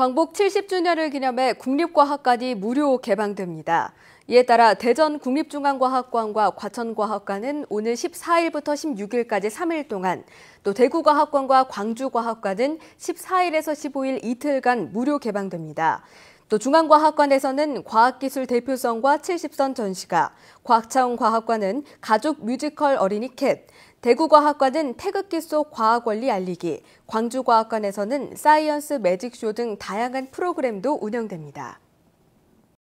광복 70주년을 기념해 국립과학관이 무료 개방됩니다. 이에 따라 대전 국립중앙과학관과 과천과학관은 오늘 14일부터 16일까지 3일 동안, 또 대구과학관과 광주과학관은 14일에서 15일 이틀간 무료 개방됩니다. 또 중앙과학관에서는 과학기술 대표성과 70선 전시가, 과학차원과학관은 가족 뮤지컬 어린이 캣, 대구과학관은 태극기 속 과학 원리 알리기, 광주과학관에서는 사이언스 매직쇼 등 다양한 프로그램도 운영됩니다.